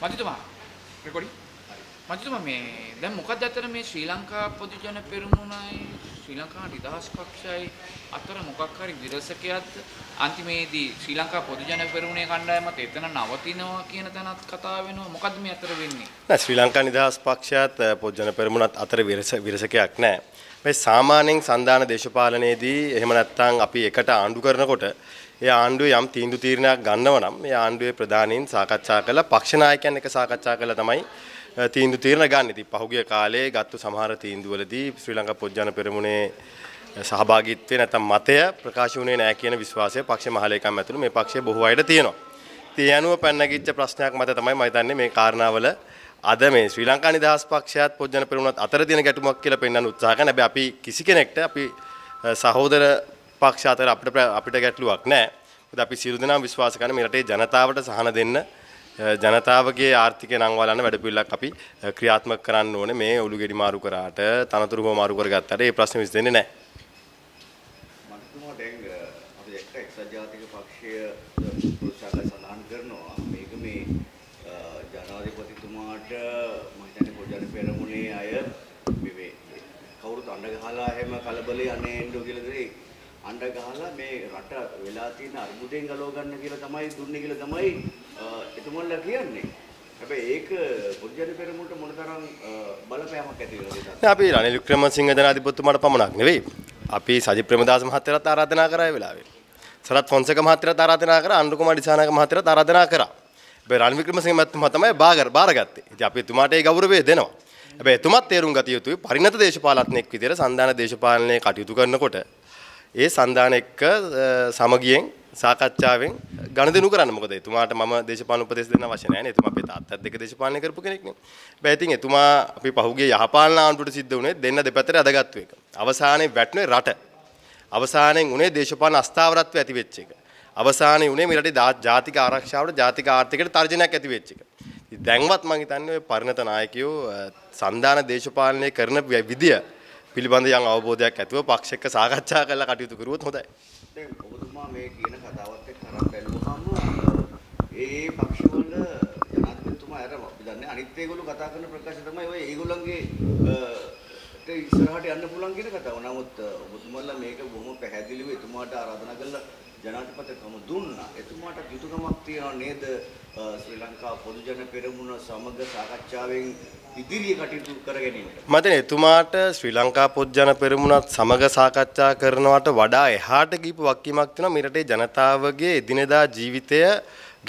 මන්ත්‍රීතුමා recording මන්ත්‍රීතුමා මේ දැන් මොකක්ද අතර මේ ශ්‍රී ලංකා පොදු ජන පෙරමුණයි ශ්‍රී ලංකා නිදහස් පක්ෂයයි අතර මොකක් හරි විරසකයක්ද අන්තිමේදී ශ්‍රී ලංකා පොදු ජන පෙරමුණේ කණ්ඩායමත් එතන නවතිනවා කියන තැනත් කතා වෙනවා මොකද්ද මේ අතර වෙන්නේ නෑ ශ්‍රී ලංකා නිදහස් පක්ෂයත් පොදු ජන පෙරමුණත් අතර විරසකයක් නෑ මේ සාමාන්‍යයෙන් සන්දාන දේශපාලනයේදී එහෙම නැත්නම් අපි එකට ආණ්ඩු කරනකොට ඒ ආණ්ඩුවේ යම් තීන්දුව තීරණයක් ගන්නව නම් ඒ ආණ්ඩුවේ ප්‍රධානීන් සාකච්ඡා කළා පක්ෂ නායකයන් එක්ක සාකච්ඡා කළා තමයි තීන්දුව තීරණ ගන්න. ඉතින් පහුගිය කාලේ ගත්තු සමහර තීන්දුවලදී ශ්‍රී ලංකා පොත්ජන පෙරමුණේ සහභාගීත්වය නැත්නම් මතය ප්‍රකාශ වුණේ නැහැ කියන විශ්වාසය පක්ෂ මහලේකම් ඇතුළු මේ පක්ෂයේ බොහෝ අයට තියෙනවා. ඉතින් ඒ අනුව පැන නැගිච්ච ප්‍රශ්නයක් මත තමයි මම හිතන්නේ මේ කාරණාවල අද මේ ශ්‍රී ලංකා නිදහස් පක්ෂයත් පොජ්ජන පෙරමුණත් අතර තියෙන ගැටුමක් කියලා පෙන්වන්න උත්සාහ කරන හැබැයි අපි කිසි කෙනෙක්ට අපි සහෝදර පක්ෂ අතර අපිට අපිට ගැටලුවක් නැහැ. මොකද අපි සියලු දෙනාම විශ්වාස කරන මේ රටේ ජනතාවට සහන දෙන්න ජනතාවගේ ආර්ථිකය නංවලන්න වැඩපිළිවෙලක් අපි ක්‍රියාත්මක කරන්න ඕනේ. මේ ඔලු ගෙඩි මාරු කරාට තනතුරු හෝ මාරු කරගත්තට මේ ප්‍රශ්නේ විසඳෙන්නේ නැහැ. මතුමෝ දැන් අපි එක්ක එක්සත් ජාතික පක්ෂය පුරුෂාගත සඳහන් කරනවා මේක මේ ජනාධිපතිතුමාට මම හිතන්නේ පොඩි පෙරමුණේ අය මේ කවුරුත් අඬ ගහලා එහෙම කලබලේ අනේ එන්නෝ කියලා දේ අඬ ගහලා මේ රට වෙලා තියෙන අර්බුදයෙන් ගලව ගන්න කියලා තමයි දුන්නේ කියලා තමයි එතුමන්ලා කියන්නේ. හැබැයි ඒක පොඩ්ජන පෙරමුණට මොනතරම් බලපෑමක් ඇති වෙනවද? අපි රනිල් වික්‍රමසිංහ ජනාධිපතිතුමාට පමණක් නෙවෙයි. අපි සජිත් ප්‍රේමදාස මහත්තයාට ආරාධනා කරා ඒ වෙලාවේ. සරත් ෆොන්සේක මහත්තයාට ආරාධනා කරා අනුර කුමාර දිසානායක මහත්තයාට ආරාධනා කරා. රන් වික්‍රමසිංහ මැතිතුමා තමයි බාගර බාරගත්තේ. ඉතින් අපි එතුමාට ඒ ගෞරවය දෙනවා. හැබැයි එතුමත් තේරුම් ගත යුතුයි පරිණත දේශපාලනඥයෙක් විදිහට සංධාන දේශපාලනයේ කටයුතු කරනකොට ඒ සංධාන එක්ක සමගියෙන් සාකච්ඡාවෙන් ගණදෙනු කරන්න. මොකද එතුමාට මම දේශපාලන උපදෙස් දෙන්න අවශ්‍ය නැහැ නේ. එතුමා අපේ තාත්තත් දෙක දේශපාලනය කරපු කෙනෙක් නේ. හැබැයි ඉතින් එතුමා අපි පහුගිය යහපාලන ආණ්ඩුවට සිද්ධ වුණේ දෙන්න දෙපැත්තට අදගත්තු එක. අවසානයේ වැටුනේ රට. අවසානයේ උනේ දේශපාලන අස්ථාවරත්වය ඇති වෙච්ච එක. අවසානයේ උනේ මේ රටේ ජාතික ආරක්ෂාවට ජාතික ආර්ථිකයට තර්ජනයක් ඇති වෙච්ච එක. දැන්වත් මම හිතන්නේ ඔය පරිණත නායකයෝ සන්දාන දේශපාලනය කරන විදිය පිළිබඳ යම් අවබෝධයක් ඇතුව පක්ෂ එක්ක සාකච්ඡා කරලා කටයුතු කරුවොත් හොඳයි. දැන් ඔබතුමා මේ කියන කතාවත් එක්ක කරන් බැලුවහම ඒ පක්ෂවල ජනාධිපතිතුමා අර අපි දන්නේ අනිත් ඒගොල්ලෝ කතා කරන ප්‍රකාශ තමයි ඔය ඒගොල්ලන්ගේ ඉස්සරහට යන්න පුළුවන් කියන කතාව. නමුත් ඔබතුමාලා මේක බොහොම පැහැදිලිව එතුමාට ආරාධනා කළා ජනාධිපතිකම දුන්නා. එතුමාට යුතුයකමක් තියනව නේද ශ්‍රී ලංකා පොදු ජන පෙරමුණ සමග සාකච්ඡාවෙන් ඉදිරිය කටයුතු කර ගැනීමට. මම එතුමාට ශ්‍රී ලංකා පොදු ජන පෙරමුණත් සමග සාකච්ඡා කරනවට වඩා එහාට ගිහිපු වක්කීමක් තියෙනවා මේ රටේ ජනතාවගේ එදිනෙදා ජීවිතය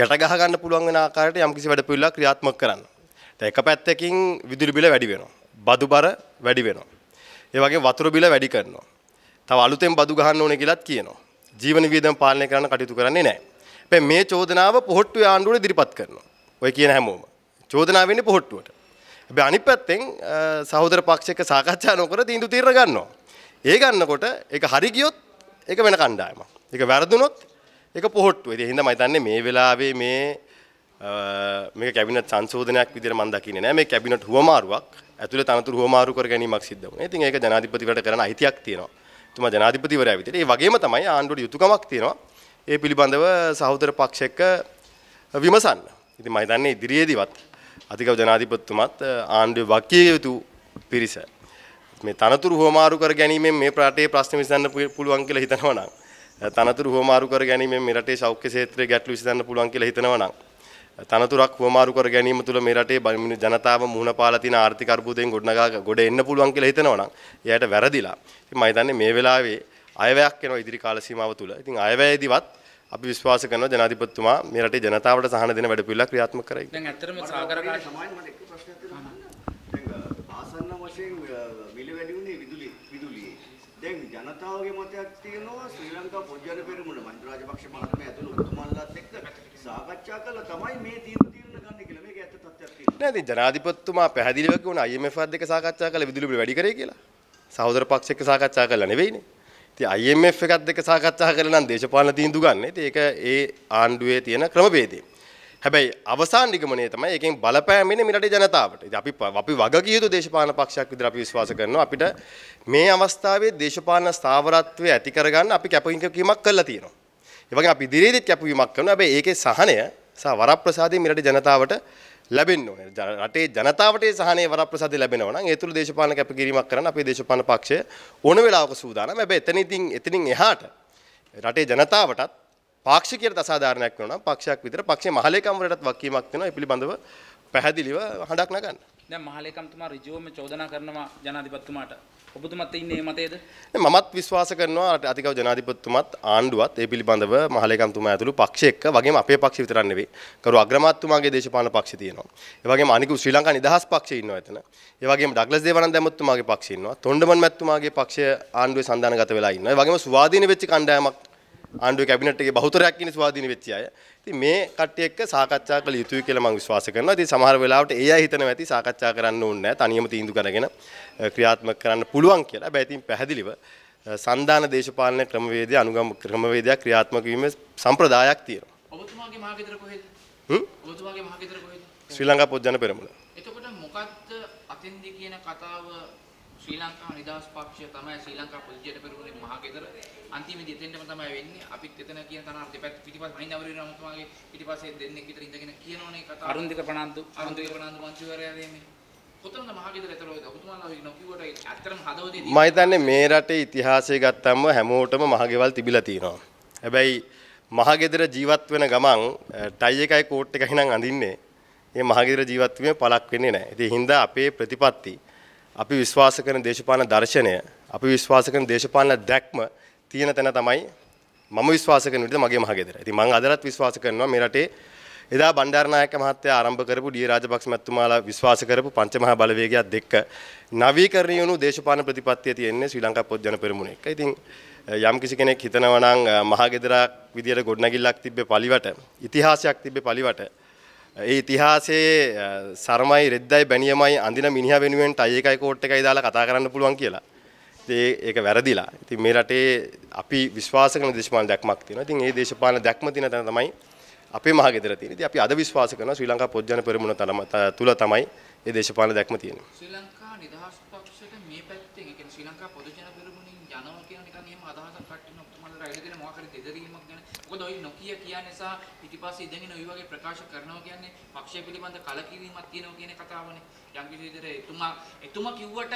ගැට ගහ ගන්න පුළුවන් වෙන ආකාරයට යම්කිසි වැඩපිළිවෙලක් ක්‍රියාත්මක කරන්න. දැන් එක පැත්තකින් විදුලි බිල වැඩි වෙනවා. බදු බර වැඩි වෙනවා. ඒ වගේ වතුර බිල වැඩි කරනවා. තව අලුතෙන් බදු ගහන්න ඕනේ කියලාත් කියනවා. ජීවන වියදම පාලනය කරන්න කටයුතු කරන්නේ නැහැ. හැබැයි මේ චෝදනාව පොහොට්ටුවේ ආණ්ඩුවට ඉදිරිපත් කරනවා. ඔය කියන හැමෝම. චෝදනාව වෙන්නේ පොහොට්ටුවට. හැබැයි අනිත් පැත්තෙන් සහෝදර පක්ෂ එක්ක සාකච්ඡා නොකර තීන්දුව తీරන ගන්නවා. ඒ ගන්නකොට ඒක හරි ගියොත් ඒක වෙන කණ්ඩායමක්. ඒක වැරදුනොත් ඒක පොහොට්ටුව. ඉතින් හින්දා මම හිතන්නේ මේ වෙලාවේ මේ මේක කැබිනට් සංශෝධනයක් විදිහට මම දකින්නේ නෑ. මේ කැබිනට් හුවමාරුවක් ඇතුළේ තනතුරු හුවමාරු කර ගැනීමක් සිද්ධ වුණා. ඉතින් ඒක ජනාධිපතිවරට කරන අයිතියක් තියෙනවා. තුමා ජනාධිපතිවරයා විදිහට. ඒ වගේම තමයි ආණ්ඩුවට යුතුයකමක් තියෙනවා. ඒ පිළිබඳව සහෝදර පක්ෂ එක්ක විමසන්න. ඉතින් මම හිතන්නේ ඉදිරියේදීවත් අධිකව ජනාධිපතිතුමත් ආණ්ඩුවේ වකිය යුතු පිරිස මේ තනතුරු හොමාරු කර ගැනීමෙන් මේ රටේ ප්‍රශ්න විසඳන්න පුළුවන් කියලා හිතනවා නම් තනතුරු හොමාරු කර ගැනීමෙන් මේ රටේ සෞඛ්‍ය ක්ෂේත්‍රයේ ගැටලු විසඳන්න පුළුවන් කියලා හිතනවා නම් තනතුරක් වමාරු කර ගැනීම තුළ මේ රටේ බමිණු ජනතාව මුහුණ පාලා තියෙන ආර්ථික අර්බුදයෙන් ගොඩනගා ගොඩ එන්න පුළුවන් කියලා හිතනවා නම් එයාට වැරදිලා. ඉතින් මම හිතන්නේ මේ වෙලාවේ අයවැයක් එනවා ඉදිරි කාල සීමාව තුළ. ඉතින් අයවැයේදීවත් අපි විශ්වාස කරනවා ජනාධිපතිතුමා මේ රටේ ජනතාවට සහන දෙන වැඩපිළිවෙල ක්‍රියාත්මක කරයි. දැන් ඇත්තටම සාගරකාර සමාජය මට එක්ක ප්‍රශ්නයක් තියෙනවා. දැන් ආසන්න වශයෙන් මිල වැඩි වුණේ විදුලි විදුලියේ. දැන් ජනතාවගේ මතයක් තියෙනවා ශ්‍රී ලංකා පොජන පෙරමුණ මහින්ද රාජපක්ෂ මහත්මයා ඇතුළු ඔබතුමාලත් එක්ක සාකච්ඡා කළා තමයි මේ තීරණ තීරණ ගන්න කියලා. මේක ඇත්ත තත්ත්වයක් තියෙනවා. නෑ ඉතින් ජනාධිපතිතුමා පැහැදිලිව කිව්වා IMFත් එක්ක සාකච්ඡා කළා විදුලි බිල වැඩි කරේ කියලා. සහෝදර පක්ෂ එක්ක සාකච්ඡා කළා නෙවෙයිනේ. ඉතින් IMF එකත් එක්ක සාකච්ඡා කළා නම් දේශපාලන තීන්දුව ගන්න. ඉතින් ඒක ඒ ආණ්ඩුවේ තියෙන ක්‍රමවේදය. හැබැයි අවසාන නිගමනය තමයි ඒකෙන් බලපෑමෙන්නේ මේ රටේ ජනතාවට. ඉතින් අපි අපි වගකිය යුතු දේශපාලන පක්ෂයක් විදිහට අපි විශ්වාස කරනවා අපිට මේ අවස්ථාවේ දේශපාලන ස්ථාවරත්වය ඇති කරගන්න අපි කැපවීමක් කරලා තියෙනවා. ඒ වගේ අපි ඉදිරියේදීත් කැපවීමක් කරනවා. හැබැයි ඒකේ සහනය සහ වරප්‍රසාදය මේ රටේ ජනතාවට ලැබෙන්න ඕනේ. රටේ ජනතාවට සහනේ වරප්‍රසාදය ලැබෙනවා නම් ඒ තුළ දේශපාලන කැපකිරීමක් කරන්න අපේ දේශපාලන පක්ෂය ඕන වෙලාවක සූදානම්. හැබැයි එතන ඉතින් එතනින් එහාට රටේ ජනතාවටත් පාක්ෂිකයට අසාධාරණයක් වෙනවා පක්ෂයක් විතර පක්ෂයේ මහලේකම්වරයටත් වක්කීමක් වෙනවා ඒ පිළිබඳව පැහැදිලිව හඬක් නගන්න. දැන් මහලේකම්තුමා ඍජුවම චෝදනා කරනවා ජනාධිපතිතුමාට. ඔබතුමත් ඉන්නේ මේ මතයේද? මමත් විශ්වාස කරනවා අතිගව ජනාධිපතිතුමත් ආණ්ඩුවත් ඒ පිළිබඳව මහලේකම්තුමා ඇතුළු පක්ෂ එක්ක වගේම අපේ පක්ෂය විතරක් නෙවෙයි. කරු අග්‍රමාත්තුමාගේ දේශපාලන පක්ෂ තියෙනවා. ඒ වගේම අනිකු ශ්‍රී ලංකා නිදහස් පක්ෂය ඉන්නවා එතන. ඒ වගේම ඩග්ලස් දේවානන්ද ඇමතුමාගේ පක්ෂය ඉන්නවා. තොණ්ඩමන් මැතිතුමාගේ පක්ෂය ආණ්ඩුවේ සඳහනගත වෙලා ඉන්නවා. ඒ වගේම සුවාදීන වෙච්ච කණ්ඩායමක් ආණ්ඩුවේ කැබිනට් එකේ බහුතරයක් ඉන්නේ ස්වාධීන වෙච්ච අය. ඉතින් මේ කට්ටිය එක්ක සාකච්ඡා කළ යුතුයි කියලා මම විශ්වාස කරනවා. ඉතින් සමහර වෙලාවට ඒ අය හිතනවා ඇති සාකච්ඡා කරන්න ඕනේ නැහැ. තනියම තීන්දුව කරගෙන ක්‍රියාත්මක කරන්න පුළුවන් කියලා. හැබැයි ඉතින් පැහැදිලිව සන්දාන දේශපාලන ක්‍රමවේදය අනුගම ක්‍රමවේදයක් ක්‍රියාත්මක වීමේ සම්ප්‍රදායක් තියෙනවා. ඔබතුමාගේ මහගෙදර කොහෙද? හ්ම්? ඔබතුමාගේ මහගෙදර කොහෙද? ශ්‍රී ලංකා පොත් ජන පෙරමුණ. එතකොට මොකක්ද අතෙන්දී කියන කතාව ශ්‍රී ලංකාව නිදහස් පක්ෂය තමයි ශ්‍රී ලංකා පොලිසියට පෙරුණේ මහගෙදර. අන්තිමේදී එතෙන්ටම තමයි වෙන්නේ. අපිත් එතන කියන තරම් දෙපැත්ත පිටිපස්ස මහින්දවරු වෙනවා මුතුමාගේ පිටිපස්සේ දෙන්නෙක් විතර ඉඳගෙන කියනෝනේ කතාව. අරුන්දික ප්‍රනාන්දු අරුන්දික ප්‍රනාන්දු මන්ත්‍රීවරයා මේ කොතනද මහගෙදර ඇතුළේ ඔබතුමාලා නොකියුවට ඇත්තටම හදවතේ මම හිතන්නේ මේ රටේ ඉතිහාසය ගත්තම හැමෝටම මහගෙවල් තිබිලා තියෙනවා. හැබැයි මහගෙදර ජීවත් වෙන ගමන් ටයි එකයි කෝට් එකයි නම් අඳින්නේ. මේ මහගෙදර ජීවත් වීම පළක් වෙන්නේ නැහැ. ඉතින් හින්දා අපේ ප්‍රතිපත්ති අපි විශ්වාස කරන දේශපාලන දර්ශනය අපි විශ්වාස කරන දේශපාලන දැක්ම තියෙන තැන තමයි මම විශ්වාස කරන විදිහ මගේ මහගෙදර. ඉතින් මම අදටත් විශ්වාස කරනවා මේ රටේ එදා බණ්ඩාරනායක මහත්තයා ආරම්භ කරපු ඩී රාජපක්ෂ මැතිතුමාලා විශ්වාස කරපු පංචමහා බලවේගයත් එක්ක නවීකරණය වුණු දේශපාලන ප්‍රතිපත්තිය තියෙන්නේ ශ්‍රී ලංකා පොත් ජන පෙරමුණ එක. ඉතින් යම් කිසි කෙනෙක් හිතනවා නම් මහගෙදරක් විදියට ගොඩනැගිල්ලක් තිබ්බේ පලිවට ඉතිහාසයක් තිබ්බේ පලිවට ඒ ඉතිහාසයේ සරමයි රෙද්දයි බැනියමයි අඳින මිනිහා වෙනුවෙන් ටයි එකයි කෝට් එකයි දාලා කතා කරන්න පුළුවන් කියලා. ඉතින් ඒක වැරදිලා. ඉතින් මේ රටේ අපි විශ්වාස කරන දේශපාලන දැක්මක් තියෙනවා. ඉතින් ඒ දේශපාලන දැක්ම තියෙන තැන තමයි අපේ මහගෙදර තියෙන. ඉතින් අපි අද විශ්වාස කරනවා ශ්‍රී ලංකා පොත්ජන පෙරමුණ තුල තමයි මේ දේශපාලන දැක්ම තියෙන්නේ. ශ්‍රී ලංකා කියන නිකන් එහෙම අදහසක් කට්ටින ඔබතුමාලා රැගෙන මොකක් හරි දෙදරීමක් ගැන මොකද ඔය නොකිය කියන්නේ සහ පිටිපස්සේ ඉඳගෙන ඔය වගේ ප්‍රකාශ කරනවා කියන්නේ පක්ෂය පිළිබඳ කලකිරීමක් තියෙනවා කියන කතාවනේ යම් කිසි විදිහට එතුමා එතුමා කිව්වට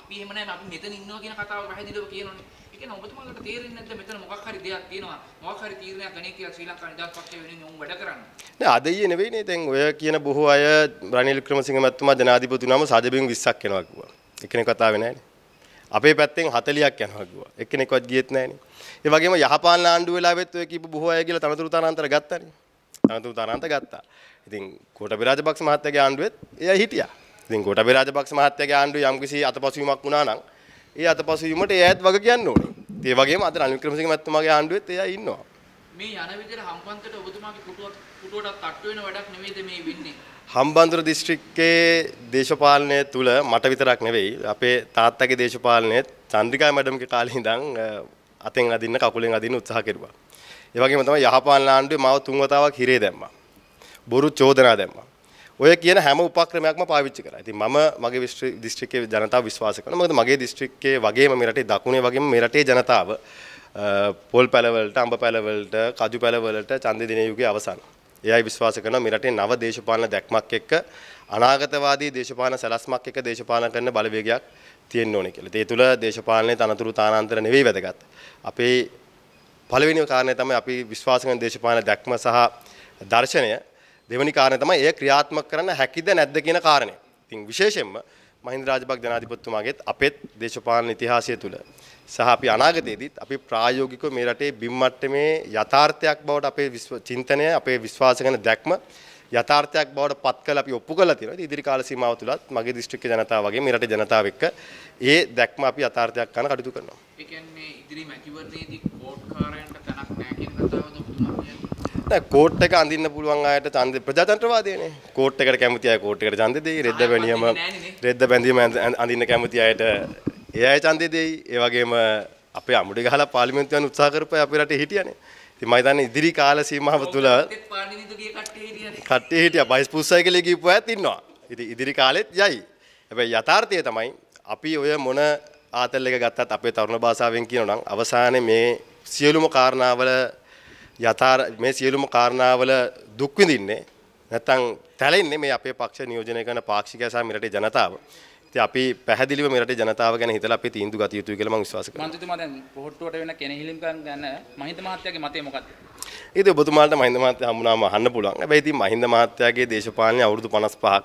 අපි එහෙම නැහැ අපි මෙතන ඉන්නවා කියන කතාව පැහැදිලිව කියනෝනේ ඒ කියන්නේ ඔබතුමාලට තේරෙන්නේ නැද්ද මෙතන මොකක් හරි දෙයක් තියෙනවා මොකක් හරි තීරණයක් ගන්නේ කියලා ශ්‍රී ලංකා නිදහස් පක්ෂය වෙනුවෙන් උන් වැඩ කරන්නේ නෑ අද ඊයේ නෙවෙයිනේ දැන් ඔය කියන බොහෝ අය රනිල් වික්‍රමසිංහ මැතිතුමා ජනාධිපතිතුමාම සාදබිම් 20ක් වෙනවා කිව්වා එකනේ කතාවේ නෑනේ අපේ පැත්තෙන් 40ක් යනවා කිව්වා. එක්කෙනෙක්වත් ගියෙත් නැහනේ. ඒ වගේම යහපාලන ආණ්ඩුව වෙලාවෙත් ඔය කීප බොහෝ අය කියලා තනතුරු තානාන්තර ගත්තානේ. තනතුරු තානාන්තර ගත්තා. ඉතින් කොටබේ රාජපක්ෂ මහත්තයාගේ ආණ්ඩුවෙත් එයා හිටියා. ඉතින් කොටබේ රාජපක්ෂ මහත්තයාගේ ආණ්ඩුව යම්කිසි අතපසුවීමක් වුණා නම් ඒ අතපසුවීමට එයාත් වග කියන්න ඕනේ. ඒ වගේම අද රනිල් වික්‍රමසිංහ මහත්මයාගේ ආණ්ඩුවෙත් එයා ඉන්නවා. මේ යන විදිහට හම්බන්තොට ඔබතුමාගේ පුටුවක් පුටුවටත් තට්ටු වෙන වැඩක් නෙමෙයිද මේ වෙන්නේ හම්බන්තොට දිස්ත්‍රික්කයේ දේශපාලනය තුල මට විතරක් නෙවෙයි අපේ තාත්තගේ දේශපාලනයේ චන්ද්‍රිකා මැඩම්ගේ කාලේ ඉඳන් අතෙන් අදින්න කකුලෙන් අදින්න උත්සාහ කෙරුවා. ඒ වගේම තමයි යහපාලන ආණ්ඩුවේ මාව තුන් වතාවක් හිරේ දැම්මා. බොරු චෝදනා දැම්මා. ඔය කියන හැම උපක්‍රමයක්ම පාවිච්චි කරා. ඉතින් මම මගේ දිස්ත්‍රික්කයේ ජනතාව විශ්වාස කරනවා. මොකද මගේ දිස්ත්‍රික්කයේ වගේම මේ රටේ දකුණේ වගේම මේ රටේ ජනතාව පොල් පැලවලට අඹ පැලවලට කජු පැලවලට ඡන්ද දින යුගයේ අවසන්. එයයි විශ්වාස කරනවා මේ රටේ නව දේශපාලන දැක්මක් එක්ක අනාගතවාදී දේශපාලන සැලැස්මක් එක්ක දේශපාලන කරන බලවේගයක් තියෙන්න ඕනේ කියලා. ඒ තුළ දේශපාලනයේ තනතුරු තානාන්තර නෙවෙයි වැදගත්. අපේ පළවෙනිම කාරණය තමයි අපි විශ්වාස කරන දේශපාලන දැක්ම සහ දර්ශනය. දෙවෙනි කාරණය තමයි එය ක්‍රියාත්මක කරන්න හැකිද නැද්ද කියන කාරණය. ඉතින් විශේෂයෙන්ම මහින්ද රාජපක්ෂ ජනාධිපතිතුමාගෙත් අපෙත් දේශපාලන ඉතිහාසය තුළ සහ අපි අනාගතයේදීත් අපි ප්‍රායෝගිකව මේ රටේ බිම් මට්ටමේ යථාර්ථයක් බවට අපේ චින්තනය අපේ විශ්වාස කරන දැක්ම යථාර්ථයක් බවට පත් කළ අපි ඔප්පු කළා තියෙනවා. ඉදිරි කාල සීමාව තුලත් මගේ දිස්ත්‍රික්ක ජනතාව වගේ මේ රටේ ජනතාව එක්ක ඒ දැක්ම අපි යථාර්ථයක් කරන කටයුතු කරනවා. ඒ කියන්නේ ඉදිරි මැතිවරණයේදී කෝට්කාරයන්ට තනක් නැහැ කියන කතාවද ඔබතුමා කියන්නේ? නෑ කෝට් එක අඳින්න පුළුවන් අයට ඡන්ද ප්‍රජාතන්ත්‍රවාදයනේ. කෝට් එකට කැමති අය කෝට් එකට ඡන්ද දෙයි. රෙද්ද බැඳීම රෙද්ද බැඳීම අඳින්න කැමති අයට ඒ අය ඡන්ද දෙයි. ඒ වගේම අපේ අමුඩි ගහලා පාර්ලිමේන්තුව යන උත්සාහ කරපුවා අපේ රටේ හිටියනේ. ඉතින් මම හිතන්නේ ඉදිරි කාල සීමාව තුළ කට්ටිය හිටියා. බයිස් පුස්සයි කියලා කියපු අයත් ඉන්නවා. ඉතින් ඉදිරි කාලෙත් යයි. හැබැයි යථාර්ථය තමයි අපි ඔය මොන ආතල් එක ගත්තත් අපේ තරුණ භාෂාවෙන් කියනනම් අවසානයේ මේ සියලුම කාරණාවල යථාර මේ සියලුම කාරණාවල දුක් විඳින්නේ නැත්නම් තැලෙන්නේ මේ අපේ පක්ෂ නියෝජනය කරන පාක්ෂිකයා සහ මෙරටේ ජනතාව. ඉතින් අපි පැහැදිලිව මෙරටේ ජනතාව ගැන හිතලා අපි තීන්දුව ගත යුතුයි කියලා මම විශ්වාස කරනවා. මන්ත්‍රීතුමා දැන් පොහොට්ටුවට වෙන කෙනෙහිලීම් ගන්න මහින්ද මහත්තයාගේ මතය මොකක්ද? ඉතින් ඔබතුමාලට මහින්ද මහත්තයා හම්බුනාම අහන්න පුළුවන්. හැබැයි ඉතින් මහින්ද මහත්තයාගේ දේශපාලනය අවුරුදු 55ක්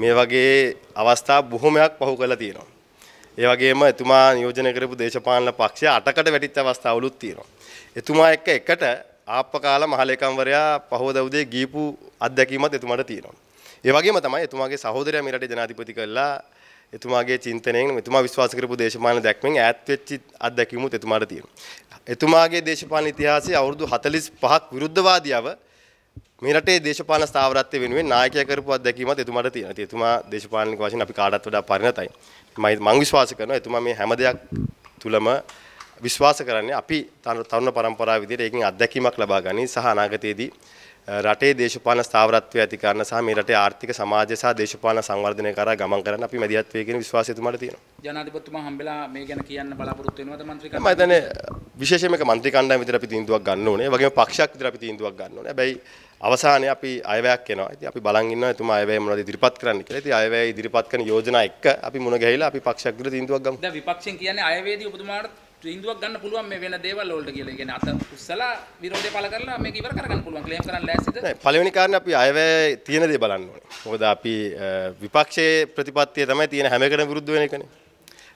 මේ වගේ අවස්ථා බොහොමයක් පහු කරලා තියෙනවා. ඒ වගේම එතුමා නියෝජනය කරපු දේශපාලන පක්ෂය අටකට වැටිච්ච අවස්ථාවලුත් තියෙනවා. එතුමා එක්ක එකට ආප්පකාල මහලේකම්වරයා පහවද උදේ ගීපු අත්දැකීමත් එතුමාට තියෙනවා. ඒ වගේම තමයි එතුමාගේ සහෝදරයා මේ රටේ ජනාධිපති කරලා එතුමාගේ චින්තනයෙන් එතුමා විශ්වාස කරපු දේශපාලන දැක්මෙන් ඈත් වෙච්ච අත්දැකීමුත් එතුමාට තියෙනවා. එතුමාගේ දේශපාලන ඉතිහාසයේ අවුරුදු 45ක් විරුද්ධවාදියව මේ රටේ දේශපාලන ස්ථාවරත්වය වෙනුවෙන් නායකයා කරපු අත්දැකීමත් එතුමාට තියෙනවා. ඉතින් එතුමා දේශපාලනික වශයෙන් අපි කාටත් වඩා පරිණතයි. මම විශ්වාස කරනවා එතුමා මේ හැම දෙයක් තුලම විශ්වාස කරන්නේ අපි තරුණ පරම්පරාව විදිහට ඒකෙන් අත්දැකීමක් ලබා ගනි සහ අනාගතයේදී රටේ දේශපාලන ස්ථාවරත්වය ඇති කරන්න සහ මේ රටේ ආර්ථික සමාජය සහ දේශපාලන සංවර්ධනය කරා ගමන් කරන්න අපි මැදිහත් වෙයි කියන විශ්වාසය තුමාට තියෙනවා. ජනාධිපතිතුමා හම්බෙලා මේ ගැන කියන්න බලාපොරොත්තු වෙනවද මන්ත්‍රී කණ්ඩායම? මම හිතන්නේ විශේෂයෙන්ම එක මන්ත්‍රී කණ්ඩායම විදිහට අපි තීන්දුවක් ගන්න ඕනේ. ඒ වගේම පක්ෂයක් විදිහට අපි තීන්දුවක් ගන්න ඕනේ. හැබැයි අවසානයේ අපි අයවැයක් එනවා. ඉතින් අපි බලන් ඉන්නවා එතුමා අයවැය මොනවද ඉදිරිපත් කරන්න කියලා. ඉතින් අයවැය ඉදිරිපත් කරන යෝජනා එක්ක අපි මුණ ගැහිලා අපි පක්ෂයක් විදිහට තීන්දුවක් ගමු. දැන් විපක්ෂෙන් කියන්නේ අයවැයේදී ඔබතුමාට තීන්දුවක් ගන්න පුළුවන් මේ වෙන දේවල් වලට කියලා. ඒ කියන්නේ අත උස්සලා විරෝධය පළ කරලා මේක ඉවර කරගන්න පුළුවන්. ක්ලේම් කරන්න ලෑස්තිද? නෑ පළවෙනි කාරණේ අපි අයවැය තියෙන දේ බලන්න ඕනේ. මොකද අපි විපක්ෂයේ ප්‍රතිපත්තිය තමයි තියෙන හැම එකටම විරුද්ධ වෙන එකනේ.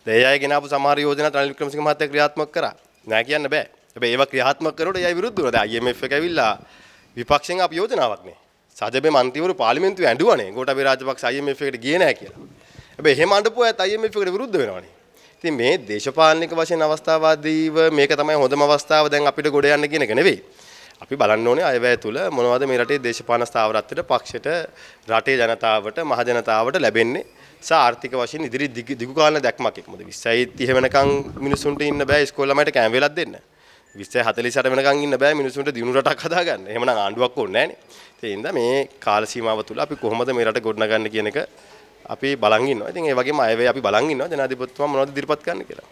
දැන් ඒ අය ගෙනාපු සමහර යෝජනා රනිල් වික්‍රමසිංහ මහත්තයා ක්‍රියාත්මක කරා. නෑ කියන්න බෑ. හැබැයි ඒවා ක්‍රියාත්මක කරනකොට ඒ අය විරුද්ධ වුණා. දැන් IMF එක ඇවිල්ලා විපක්ෂයෙන් අපි යෝජනාවක් නේ. සජබේ මන්තිවරු පාර්ලිමේන්තුවේ ඇඬුවනේ. ගෝඨාභය රාජපක්ෂ IMF එකට ගියේ නෑ කියලා. හැබැයි එහෙම අඬපුවා අයත් IMF එකට විරුද්ධ වෙනවනේ. ඉතින් මේ දේශපාලනික වශයෙන් අවස්ථාවාදීව මේක තමයි හොඳම අවස්ථාව දැන් අපිට ගොඩ යන්න කියන එක නෙවෙයි. අපි බලන්න ඕනේ අයවැය තුල මොනවද මේ රටේ දේශපාලන ස්ථාවරත්වයට පක්ෂයට රටේ ජනතාවට මහ ජනතාවට ලැබෙන්නේ සා ආර්ථික වශයෙන් ඉදිරි දිගු කාලන දැක්මක් එක. මොකද 20යි 30 වෙනකන් මිනිසුන්ට ඉන්න බෑ ඉස්කෝල ළමයිට කෑම වේලක් දෙන්න. 20යි 48 වෙනකන් ඉන්න බෑ මිනිසුන්ට දිනු රටක් හදාගන්න. එහෙමනම් ආණ්ඩුවක් ඕනේ නෑනේ. ඒ හින්දා මේ කාල සීමාව තුල අපි කොහොමද මේ රට ගොඩනගන්නේ කියන එක අපි බලන් ඉන්නවා. ඉතින් ඒ වගේම අයවැය අපි බලන් ඉන්නවා ජනාධිපතිතුමා මොනවද ඉදිරිපත් කරන්න කියලා.